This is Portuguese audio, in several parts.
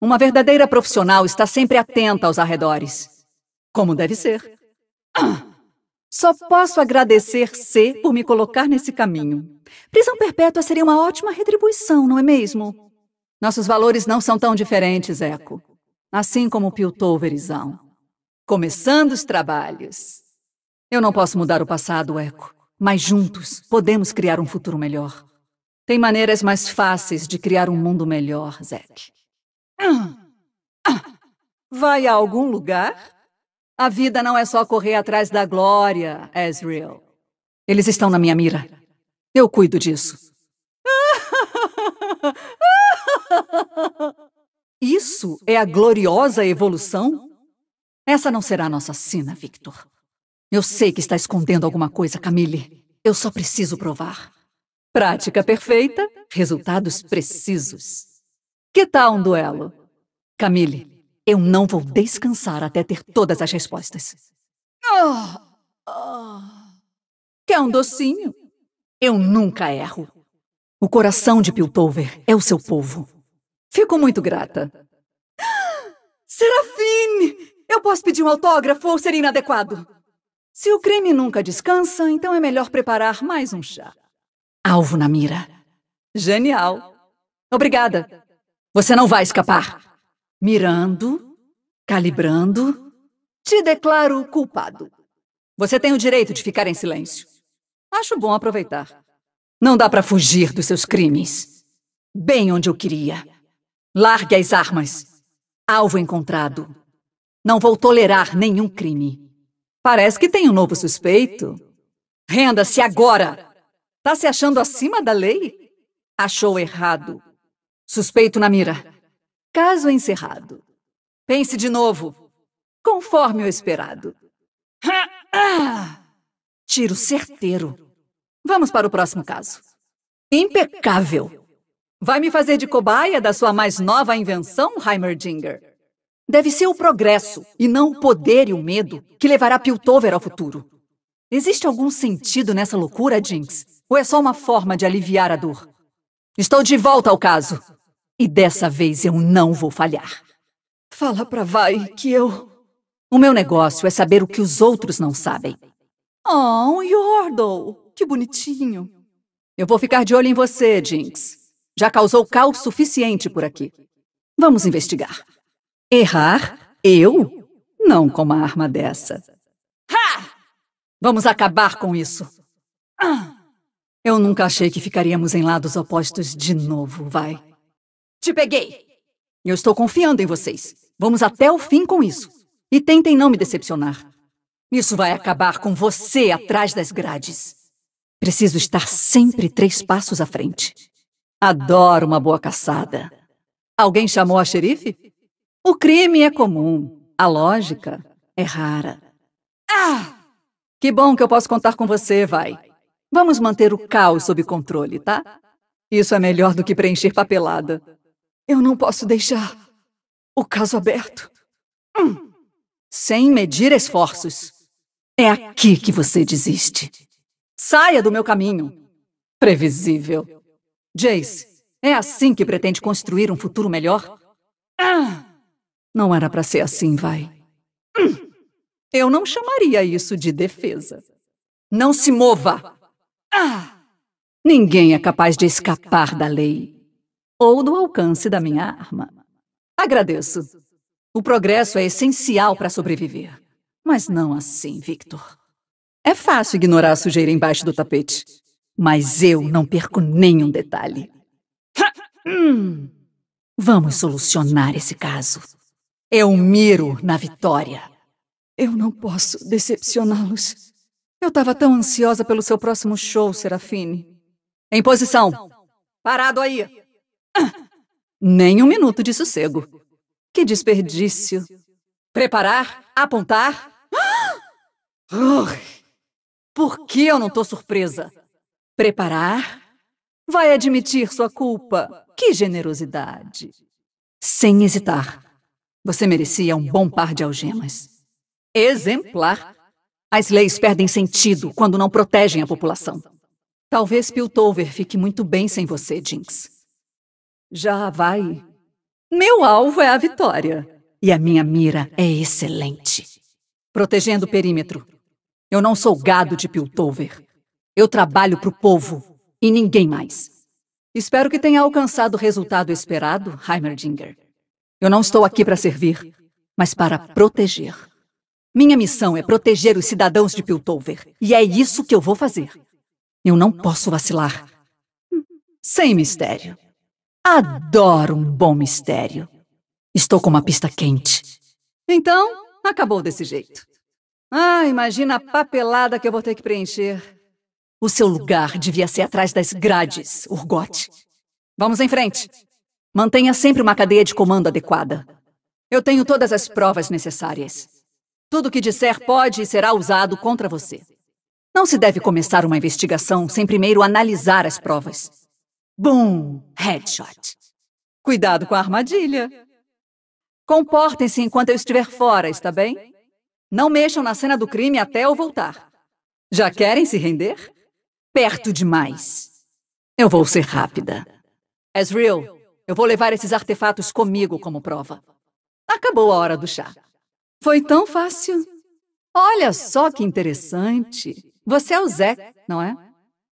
Uma verdadeira profissional está sempre atenta aos arredores. Como deve ser. Só posso agradecer C por me colocar nesse caminho. Prisão perpétua seria uma ótima retribuição, não é mesmo? Nossos valores não são tão diferentes, Eco. Assim como Piltou Verizão. Começando os trabalhos. Eu não posso mudar o passado, Eco, mas juntos podemos criar um futuro melhor. Tem maneiras mais fáceis de criar um mundo melhor, Zack. Vai a algum lugar? A vida não é só correr atrás da glória, Ezreal. Eles estão na minha mira. Eu cuido disso. Isso é a gloriosa evolução? Essa não será a nossa sina, Victor. Eu sei que está escondendo alguma coisa, Camille. Eu só preciso provar. Prática perfeita, resultados precisos. Que tal um duelo? Camille, eu não vou descansar até ter todas as respostas. Oh, oh. Quer um docinho? Eu nunca erro. O coração de Piltover é o seu povo. Fico muito grata. Serafine! Eu posso pedir um autógrafo ou seria inadequado? Se o creme nunca descansa, então é melhor preparar mais um chá. Alvo na mira. Genial. Obrigada. Você não vai escapar. Mirando, calibrando, te declaro culpado. Você tem o direito de ficar em silêncio. Acho bom aproveitar. Não dá para fugir dos seus crimes. Bem onde eu queria. Largue as armas. Alvo encontrado. Não vou tolerar nenhum crime. Parece que tem um novo suspeito. Renda-se agora! Tá se achando acima da lei? Achou errado. Suspeito na mira. Caso encerrado. Pense de novo. Conforme o esperado. Ah! Tiro certeiro. Vamos para o próximo caso. Impecável. Vai me fazer de cobaia da sua mais nova invenção, Heimerdinger? Deve ser o progresso, e não o poder e o medo, que levará Piltover ao futuro. Existe algum sentido nessa loucura, Jinx? Ou é só uma forma de aliviar a dor? Estou de volta ao caso. E dessa vez eu não vou falhar. Fala pra Vai que eu. O meu negócio é saber o que os outros não sabem. Oh, um Yordle! Que bonitinho! Eu vou ficar de olho em você, Jinx. Já causou caos suficiente por aqui. Vamos investigar. Errar? Eu? Não com uma arma dessa. Ha! Vamos acabar com isso. Ah! Eu nunca achei que ficaríamos em lados opostos de novo, vai. Te peguei! Eu estou confiando em vocês. Vamos até o fim com isso. E tentem não me decepcionar. Isso vai acabar com você atrás das grades. Preciso estar sempre três passos à frente. Adoro uma boa caçada. Alguém chamou a xerife? O crime é comum. A lógica é rara. Ah! Que bom que eu posso contar com você, vai. Vamos manter o caos sob controle, tá? Isso é melhor do que preencher papelada. Eu não posso deixar o caso aberto. Hum. Sem medir esforços. É aqui que você desiste. Saia do meu caminho. Previsível. Jace, é assim que pretende construir um futuro melhor? Ah, não era para ser assim, vai. Hum. Eu não chamaria isso de defesa. Não se mova! Ah! Ninguém é capaz de escapar da lei ou do alcance da minha arma. Agradeço. O progresso é essencial para sobreviver. Mas não assim, Victor. É fácil ignorar a sujeira embaixo do tapete. Mas eu não perco nenhum detalhe. Hum. Vamos solucionar esse caso. Eu miro na vitória. Eu não posso decepcioná-los. Eu estava tão ansiosa pelo seu próximo show, Serafine. Em posição. Parado aí. Nem um minuto de sossego. Que desperdício. Preparar, apontar. Por que eu não tô surpresa? Preparar. Vai admitir sua culpa. Que generosidade. Sem hesitar. Você merecia um bom par de algemas. Exemplar. As leis perdem sentido quando não protegem a população. Talvez Piltover fique muito bem sem você, Jinx. Já vai. Meu alvo é a vitória. E a minha mira é excelente. Protegendo o perímetro. Eu não sou gado de Piltover. Eu trabalho para o povo e ninguém mais. Espero que tenha alcançado o resultado esperado, Heimerdinger. Eu não estou aqui para servir, mas para proteger. Minha missão é proteger os cidadãos de Piltover, e é isso que eu vou fazer. Eu não posso vacilar. Sem mistério. Adoro um bom mistério. Estou com uma pista quente. Então, acabou desse jeito. Ah, imagina a papelada que eu vou ter que preencher. O seu lugar devia ser atrás das grades, Urgote. Vamos em frente. Mantenha sempre uma cadeia de comando adequada. Eu tenho todas as provas necessárias. Tudo o que disser pode e será usado contra você. Não se deve começar uma investigação sem primeiro analisar as provas. Boom! Headshot. Cuidado com a armadilha. Comportem-se enquanto eu estiver fora, está bem? Não mexam na cena do crime até eu voltar. Já querem se render? Perto demais. Eu vou ser rápida. Ezreal, eu vou levar esses artefatos comigo como prova. Acabou a hora do chá. Foi tão fácil. Olha só que interessante. Você é o Zé, não é?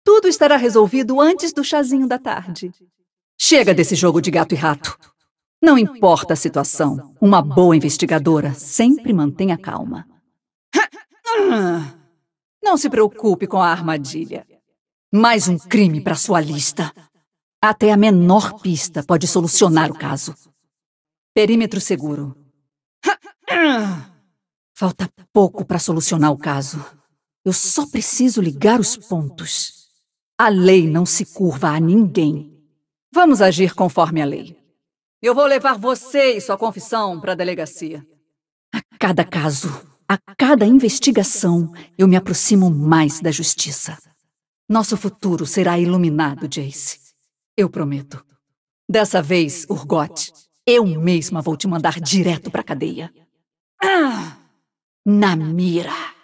Tudo estará resolvido antes do chazinho da tarde. Chega desse jogo de gato e rato. Não importa a situação, uma boa investigadora sempre mantém a calma. Não se preocupe com a armadilha. Mais um crime para sua lista. Até a menor pista pode solucionar o caso. Perímetro seguro. Falta pouco para solucionar o caso. Eu só preciso ligar os pontos. A lei não se curva a ninguém. Vamos agir conforme a lei. Eu vou levar você e sua confissão para a delegacia. A cada caso, a cada investigação, eu me aproximo mais da justiça. Nosso futuro será iluminado, Jace. Eu prometo. Dessa vez, Urgot, eu mesma vou te mandar direto para a cadeia. Ah, na mira.